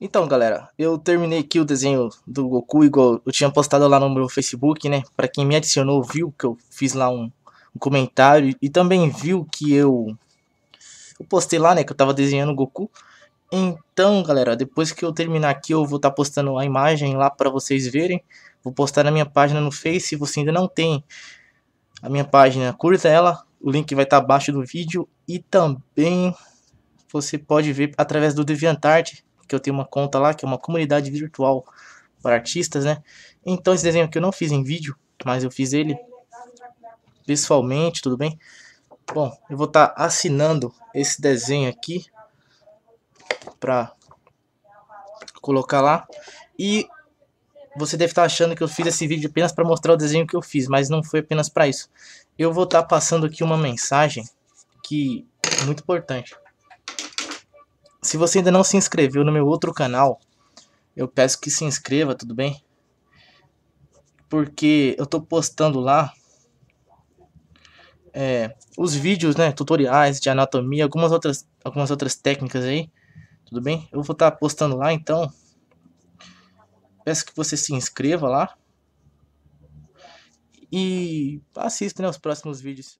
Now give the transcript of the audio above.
Então, galera, eu terminei aqui o desenho do Goku, igual eu tinha postado lá no meu Facebook, né? Pra quem me adicionou, viu que eu fiz lá um, um comentário e também viu que eu, eu postei lá, né? Que eu tava desenhando o Goku. Então, galera, depois que eu terminar aqui, eu vou estar tá postando a imagem lá pra vocês verem. Vou postar na minha página no Face, se você ainda não tem a minha página, curta ela. O link vai estar tá abaixo do vídeo e também você pode ver através do DeviantArt que eu tenho uma conta lá, que é uma comunidade virtual para artistas, né? Então esse desenho aqui eu não fiz em vídeo, mas eu fiz ele pessoalmente, tudo bem? Bom, eu vou estar tá assinando esse desenho aqui para colocar lá. E você deve estar tá achando que eu fiz esse vídeo apenas para mostrar o desenho que eu fiz, mas não foi apenas para isso. Eu vou estar tá passando aqui uma mensagem que é muito importante. Se você ainda não se inscreveu no meu outro canal, eu peço que se inscreva, tudo bem? Porque eu tô postando lá é, os vídeos, né, tutoriais de anatomia, algumas outras, algumas outras técnicas aí, tudo bem? Eu vou estar tá postando lá, então peço que você se inscreva lá e assista né, os próximos vídeos.